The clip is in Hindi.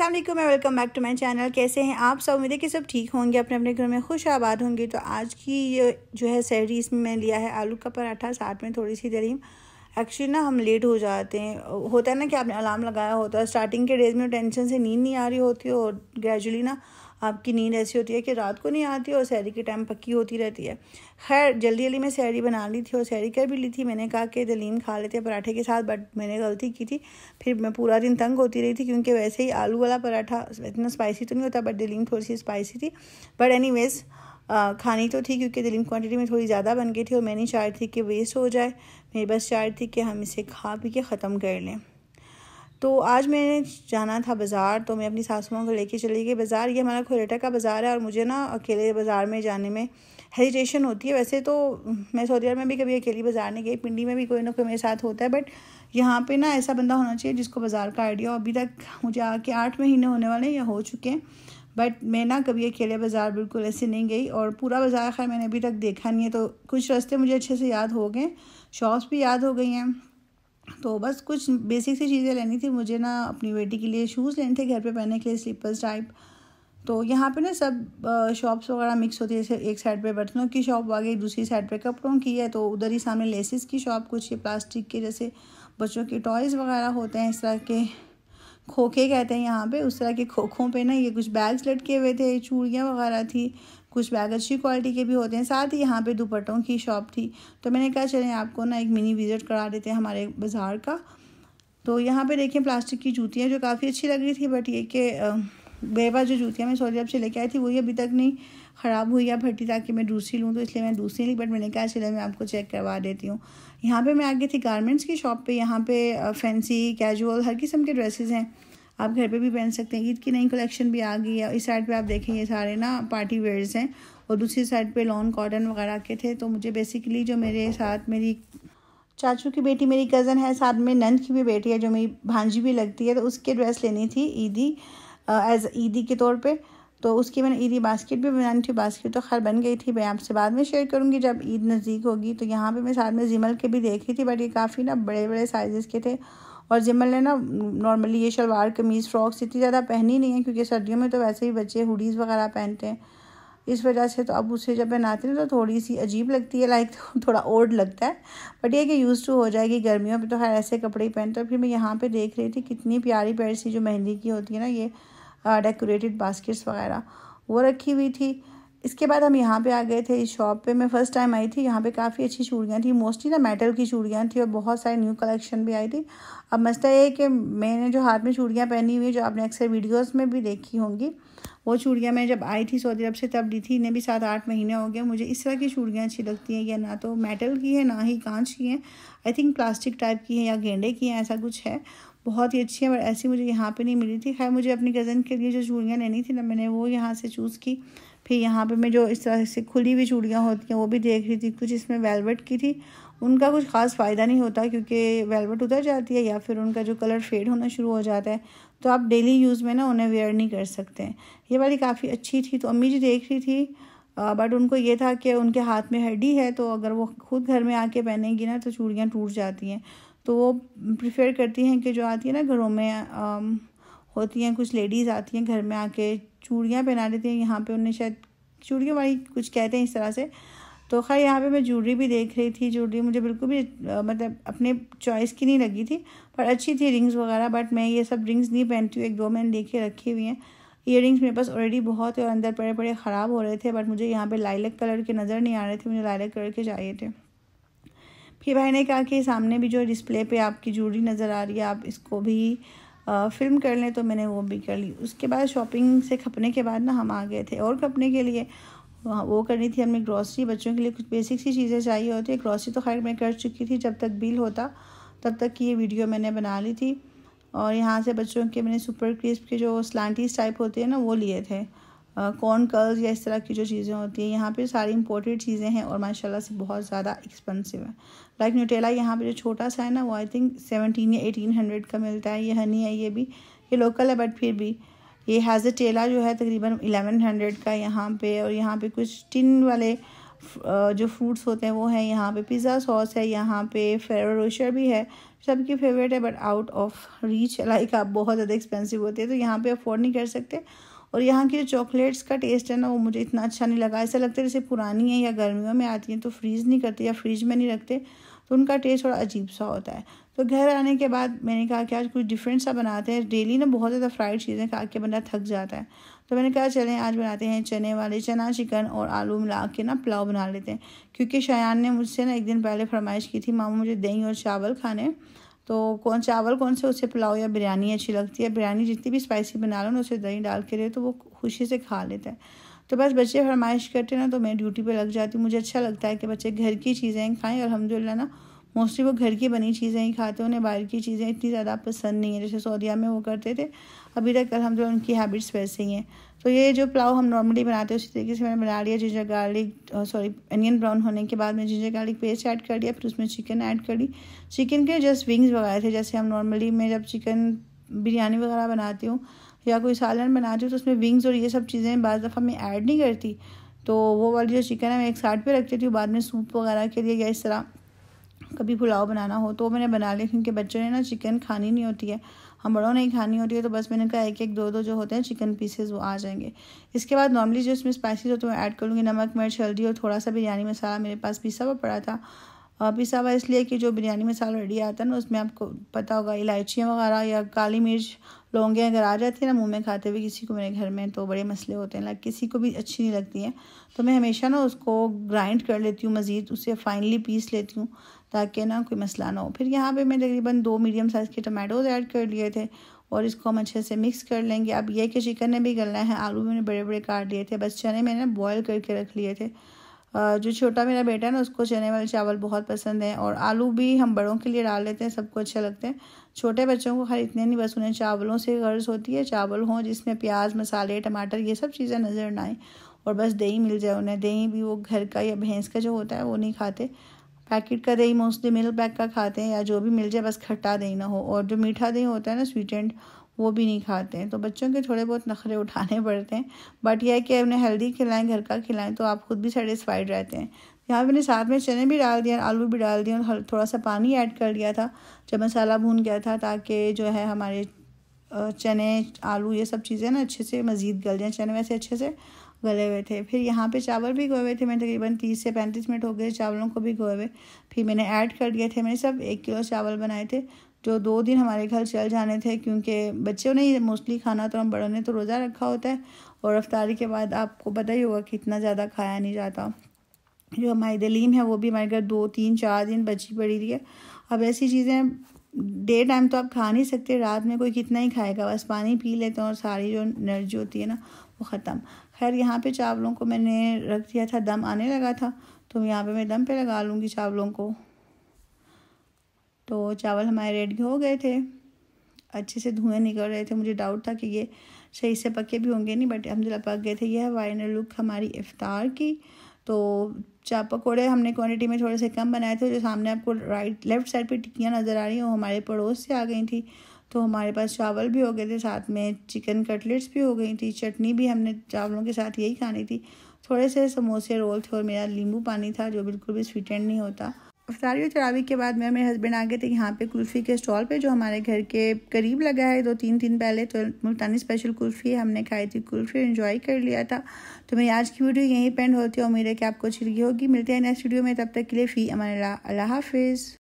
असलम मैं welcome back to my channel कैसे हैं आप सब उम्मीद है कि सब ठीक होंगे अपने अपने घर में खुश आबाद होंगे तो आज की ये जो है सहरी इसमें मैं लिया है आलू का पराठा साथ में थोड़ी सी दरीम एक्चुअली ना हम लेट हो जाते हैं होता है ना कि आपने अलार्म लगाया होता है स्टार्टिंग के डेज में टेंशन से नींद नहीं आ रही होती है और ग्रेजुअली ना आपकी नींद ऐसी होती है कि रात को नहीं आती और सैरी के टाइम पक्की होती रहती है खैर जल्दी जल्दी मैं सैरी बना ली थी और सैरी कर भी ली थी मैंने कहा कि दलीम खा लेते हैं पराठे के साथ बट मैंने गलती की थी फिर मैं पूरा दिन तंग होती रही थी क्योंकि वैसे ही आलू वाला पराठा इतना स्पाइसी तो नहीं होता बट दलीम थोड़ी सी स्पाइसी थी बट एनी खानी तो थी क्योंकि दिलीम क्वांटिटी में थोड़ी ज़्यादा बन गई थी और मैं नहीं चाह थी कि वेस्ट हो जाए मेरी बस चाह थी कि हम इसे खा पी के ख़त्म कर लें तो आज मैंने जाना था बाज़ार तो मैं अपनी सासुओं को लेके चली गई बाज़ार ये हमारा खोरेटा का बाज़ार है और मुझे ना अकेले बाज़ार में जाने में हेजिटेशन होती है वैसे तो मैं सऊदी अरब में भी कभी अकेली बाज़ार नहीं गई पिंडी में भी कोई ना कोई मेरे साथ होता है बट यहाँ पे ना ऐसा बंदा होना चाहिए जिसको बाज़ार का आइडिया अभी तक मुझे आके आठ महीने होने वाले हैं या हो चुके हैं बट मैं ना कभी अकेले बाज़ार बिल्कुल ऐसे नहीं गई और पूरा बाज़ार खैर मैंने अभी तक देखा नहीं है तो कुछ रास्ते मुझे अच्छे से याद हो गए शॉप्स भी याद हो गई हैं तो बस कुछ बेसिक सी चीज़ें लेनी थी मुझे ना अपनी बेटी के लिए शूज़ लेने थे घर पे पहनने के लिए स्लीपर्स टाइप तो यहाँ पे ना सब शॉप्स वगैरह मिक्स होती है जैसे एक साइड पे बर्तनों की शॉप आ गई दूसरी साइड पे कपड़ों की है तो उधर ही सामने लेसिस की शॉप कुछ ये प्लास्टिक के जैसे बच्चों के टॉयज़ वगैरह होते हैं इस तरह के खोखे कहते हैं यहाँ पे उस तरह के खोखों पे ना ये कुछ बैग्स लटके हुए थे चूड़ियाँ वगैरह थी कुछ बैग अच्छी क्वालिटी के भी होते हैं साथ ही यहाँ पे दुपट्टों की शॉप थी तो मैंने कहा चलें आपको ना एक मिनी विज़िट करा देते हैं हमारे बाज़ार का तो यहाँ पे देखें प्लास्टिक की जूतियाँ जो काफ़ी अच्छी लग रही थी बट ये कि बेबा जो जूतियाँ मैं सऊदी अरब से लेके आई थी वही अभी तक नहीं ख़राब हुई या फटी ताकि मैं दूसरी लूँ तो इसलिए मैं दूसरी ली बट मैंने कहा चले मैं आपको चेक करवा देती हूँ यहाँ पे मैं आ गई थी गारमेंट्स की शॉप पे यहाँ पे फैंसी कैजुअल हर किस्म के ड्रेसेस हैं आप घर पे भी पहन सकते हैं ईद की नई कलेक्शन भी आ गई है इस साइड पे आप देखें ये सारे ना पार्टी वेयर्स हैं और दूसरी साइड पे लॉन कॉटन वगैरह के थे तो मुझे बेसिकली जो मेरे साथ मेरी चाचू की बेटी मेरी कज़न है साथ में नंद की भी बेटी है जो मेरी भांजी भी लगती है तो उसके ड्रेस लेनी थी ईदी एज ईदी के तौर पे तो उसकी मैंने ईदी बास्केट भी बनानी थी बास्केट तो खैर बन गई थी मैं आपसे बाद में शेयर करूँगी जब ईद नज़दीक होगी तो यहाँ पे मैं साथ में जिमल के भी देख रही थी बट ये काफ़ी ना बड़े बड़े साइज़ के थे और जिमल ने ना नॉर्मली ये शलवार कमीज़ फ्रॉक्स इतनी ज़्यादा पहनी नहीं है क्योंकि सर्दियों में तो वैसे ही बच्चे हुडीज़ वगैरह पहनते हैं इस वजह से तो अब उसे जब नाती हूँ तो थोड़ी सी अजीब लगती है लाइक थोड़ा ओल्ड लगता है बट ये कि यूज़ टू हो जाएगी गर्मियों में तो खैर ऐसे कपड़े ही पहनते हैं फिर मैं यहाँ पर देख रही थी कितनी प्यारी प्यारी सी जो मेहंदी की होती है ना ये डेकोरेटेड बास्केट्स वगैरह वो रखी हुई थी इसके बाद हम यहाँ पे आ गए थे इस शॉप पे मैं फर्स्ट टाइम आई थी यहाँ पे काफ़ी अच्छी चूड़ियाँ थी मोस्टली ना मेटल की चूड़ियाँ थी और बहुत सारे न्यू कलेक्शन भी आई थी अब मसला ये है कि मैंने जो हाथ में चूड़ियाँ पहनी हुई जो आपने अक्सर वीडियोस में भी देखी होंगी वो चूड़ियाँ मैं जब आई थी सऊदी अरब से तब दी थी इन्हें भी सात आठ महीने हो गए मुझे इस तरह की चूड़ियाँ अच्छी लगती हैं या ना तो मेटल की है ना ही कांच की हैं आई थिंक प्लास्टिक टाइप की है या गेंडे की हैं ऐसा कुछ है बहुत ही अच्छी है बट ऐसी मुझे यहाँ पे नहीं मिली थी खैर मुझे अपनी कज़न के लिए जो चूड़ियाँ लेनी थी ना मैंने वो यहाँ से चूज़ की फिर यहाँ पे मैं जो इस तरह से खुली हुई चूड़ियाँ होती हैं वो भी देख रही थी कुछ इसमें वेलवेट की थी उनका कुछ ख़ास फ़ायदा नहीं होता क्योंकि वेलवेट उतर जाती है या फिर उनका जो कलर फेड होना शुरू हो जाता है तो आप डेली यूज़ में ना उन्हें वेयर नहीं कर सकते ये वाली काफ़ी अच्छी थी तो अम्मी जी देख रही थी बट उनको ये था कि उनके हाथ में हड्डी है तो अगर वो खुद घर में आके पहनेंगी ना तो चूड़ियाँ टूट जाती हैं तो वो प्रिफेयर करती हैं कि जो आती है ना घरों में आ, होती हैं कुछ लेडीज़ आती हैं घर में आके चूड़ियाँ पहना देती हैं यहाँ पे उन्हें शायद चूड़ियों वाली कुछ कहते हैं इस तरह से तो खैर यहाँ पे मैं ज्वेलरी भी देख रही थी ज्वेलरी मुझे बिल्कुल भी आ, मतलब अपने चॉइस की नहीं लगी थी पर अच्छी थी रिंग्स वगैरह बट मैं ये सब रिंग्स नहीं पहनती हूँ एक दो मैंने लेके रखी हुई हैं ईयर मेरे पास ऑलरेडी बहुत है और अंदर पड़े पड़े ख़राब हो रहे थे बट मुझे यहाँ पर लाइलक कलर के नज़र नहीं आ रहे थे मुझे लाइलक कलर के चाहिए थे फिर भाई ने कहा कि सामने भी जो डिस्प्ले पे आपकी जूड़ी नज़र आ रही है आप इसको भी फिल्म कर लें तो मैंने वो भी कर ली उसके बाद शॉपिंग से खपने के बाद ना हम आ गए थे और खपने के लिए वो करनी थी हमने ग्रॉसरी बच्चों के लिए कुछ बेसिक सी चीज़ें चाहिए होती है ग्रॉसरी तो खैर मैं कर चुकी थी जब तक बिल होता तब तक की ये वीडियो मैंने बना ली थी और यहाँ से बच्चों के मैंने सुपर क्रिस्प के जो स्लान्टीज टाइप होते हैं ना वो लिए थे कॉर्न कर्ल्स या इस तरह की जो चीज़ें होती हैं यहाँ पे सारी इंपॉर्टेड चीज़ें हैं और माशाल्लाह से बहुत ज़्यादा एक्सपेंसिव है लाइक न्यूटेला यहाँ पे जो छोटा सा है ना वो आई थिंक सेवनटीन या एटीन हंड्रेड का मिलता है ये हनी है ये भी ये लोकल है बट फिर भी ये हैज़ टेला जो है तकरीबन एलेवन हंड्रेड का यहाँ पे और यहाँ पे कुछ टिन वाले जो फ्रूट्स होते हैं वो हैं यहाँ पे पिज़्ज़ा सॉस है यहाँ पे फेवरोशर भी है सबकी फेवरेट है but out of reach like आप बहुत ज़्यादा एक्सपेंसिव होते हैं तो यहाँ पे अफोर्ड नहीं कर सकते और यहाँ की जो चॉकलेट्स का टेस्ट है ना वो मुझे इतना अच्छा नहीं लगा ऐसा लगता है जैसे पुरानी है या गर्मियों में आती है तो फ्रीज़ नहीं करते या फ्रिज में नहीं रखते तो उनका टेस्ट थोड़ा अजीब सा होता है तो घर आने के बाद मैंने कहा कि आज कुछ डिफरेंट सा बनाते हैं डेली ना बहुत ज़्यादा फ्राइड चीज़ें खा के बंदा थक जाता है तो मैंने कहा चलें आज बनाते हैं चने वाले चना चिकन और आलू मिला के ना पुलाव बना लेते हैं क्योंकि शायान ने मुझसे ना एक दिन पहले फरमाइश की थी मामा मुझे दही और चावल खाने तो कौन चावल कौन से उसे पुलाव या बिरयानी अच्छी लगती है बिरयानी जितनी भी स्पाइसी बना लो ना उसे दही डाल के रहे तो वो खुशी से खा लेता है तो बस बच्चे फरमाइश करते ना तो मैं ड्यूटी पे लग जाती हूँ मुझे अच्छा लगता है कि बच्चे घर की चीज़ें खाएँ अलहमदिल्ला ना मोस्टली वो घर की बनी चीज़ें ही खाते हैं उन्हें बाहर की चीज़ें इतनी ज़्यादा पसंद नहीं है जैसे सऊदिया में वो करते थे अभी तक हम जो उनकी हैबिट्स वैसे ही हैं तो ये जो पुलाव हम नॉर्मली बनाते हैं उसी तरीके से मैंने बना लिया ginger garlic sorry onion brown होने के बाद मैं जिंजर गार्लिक पेस्ट ऐड कर दिया फिर उसमें चिकन ऐड कर दी चिकन के जस्ट विंग्स वगैरह थे जैसे हम नॉर्मली मैं जब चिकन बिरयानी वगैरह बनाती हूँ या कोई सालन बनाती हूँ तो उसमें विंग्स और ये सब चीज़ें बज़ दफ़ा मैं ऐड नहीं करती तो वो वाली जो चिकन है मैं एक साइड पर रख देती हूँ बाद में सूप वगैरह के लिए या इस तरह कभी पुलाव बनाना हो तो मैंने बना लिया क्योंकि बच्चों ने ना चिकन खानी नहीं होती है हम बड़ों ने खानी होती है तो बस मैंने कहा एक एक दो दो जो होते हैं चिकन पीसेस वो आ जाएंगे इसके बाद नॉर्मली जो इसमें स्पाइसेस होते हैं ऐड करूँगी नमक मिर्च हल्दी और थोड़ा सा बिरयानी मसाला मेरे पास पिसा हुआ पड़ा था पिसा हुआ इसलिए कि जो बिरयानी मसाला रेडी आता है ना उसमें आपको पता होगा इलायचियाँ वगैरह या काली मिर्च लौंगे अगर आ जाती है ना मुँह में खाते हुए किसी को मेरे घर में तो बड़े मसले होते हैं लाइक किसी को भी अच्छी नहीं लगती है तो मैं हमेशा ना उसको ग्राइंड कर लेती हूँ मज़ीद उसे फाइनली पीस लेती हूँ ताकि ना कोई मसला ना हो फिर यहाँ पे मैं तकरीबन दो मीडियम साइज़ के टमाटोज़ ऐड कर लिए थे और इसको हम अच्छे से मिक्स कर लेंगे अब यह कि चिकन ने भी गलना है आलू मैंने बड़े बड़े काट लिए थे बस चने मैंने बॉयल करके रख लिए थे जो छोटा मेरा बेटा है ना उसको चने वाले चावल बहुत पसंद है और आलू भी हम बड़ों के लिए डाल लेते हैं सबको अच्छे लगते हैं छोटे बच्चों को हर इतने नहीं बस उन्हें चावलों से गर्ज होती है चावल हों जिसमें प्याज मसाले टमाटर ये सब चीज़ें नज़र ना आएँ और बस दही मिल जाए उन्हें दही भी वो घर का या भैंस का जो होता है वो नहीं खाते पैकेट का दही मोस्टली मिल्क पैक का खाते हैं या जो भी मिल जाए बस खट्टा दही ना हो और जो मीठा दही होता है ना स्वीटेंड वो भी नहीं खाते हैं तो बच्चों के थोड़े बहुत नखरे उठाने पड़ते हैं बट यह है कि उन्हें हेल्दी खिलाएं घर का खिलाएं तो आप खुद भी सेटिस्फाइड रहते हैं यहाँ मैंने साथ में चने भी डाल दिया आलू भी डाल दिया और थोड़ा सा पानी ऐड कर दिया था जब मसाला भून गया था ताकि जो है हमारे चने आलू ये सब चीज़ें ना अच्छे से मज़ीद गल जाएँ चने वैसे अच्छे से गले हुए थे फिर यहाँ पे चावल भी गोए हुए थे मैंने तकरीबन तीस से पैंतीस मिनट हो गए चावलों को भी गोए हुए फिर मैंने ऐड कर दिए थे मैंने सब एक किलो चावल बनाए थे जो दो दिन हमारे घर चल जाने थे क्योंकि बच्चों ने मोस्टली खाना तो हम बड़ों ने तो रोज़ा रखा होता है और रफ्तारी के बाद आपको पता ही होगा कि इतना ज़्यादा खाया नहीं जाता जो हमारी दलीम है वो भी हमारे घर दो तीन चार दिन बची पड़ी रही है अब ऐसी चीज़ें डे टाइम तो आप खा नहीं सकते रात में कोई कितना ही खाएगा बस पानी पी लेते हैं और सारी जो एनर्जी होती है ना वो ख़त्म खैर यहाँ पे चावलों को मैंने रख दिया था दम आने लगा था तो यहाँ पे मैं दम पे लगा लूँगी चावलों को तो चावल हमारे रेडी हो गए थे अच्छे से धुएँ निकल रहे थे मुझे डाउट था कि ये सही से पके भी होंगे नहीं बट अलहमदिल्ला पक गए थे यह वाइनर लुक हमारी इफ़ार की तो चाप पकौड़े हमने क्वांटिटी में थोड़े से कम बनाए थे जो सामने आपको राइट लेफ्ट साइड पे टिक्कियाँ नज़र आ रही हैं वो हमारे पड़ोस से आ गई थी तो हमारे पास चावल भी हो गए थे साथ में चिकन कटलेट्स भी हो गई थी चटनी भी हमने चावलों के साथ यही खानी थी थोड़े से समोसे रोल थे और मेरा नींबू पानी था जो बिल्कुल भी स्वीटेंड नहीं होता अफ्तारी और चरावी के बाद मैं मेरे हस्बैंड आ गए थे यहाँ पे कुल्फ़ी के स्टॉल पे जो हमारे घर के करीब लगा है दो तीन दिन पहले तो मुल्तानी स्पेशल कुल्फ़ी हमने खाई थी कुल्फ़ी इन्जॉय कर लिया था तो मेरी आज की वीडियो यहीं पेंड होती है उम्मीद है कि आपको अच्छी लगी होगी मिलते हैं नेक्स्ट वीडियो में तब तक के लिए फ़ी अमान अल्लाह हाफिज़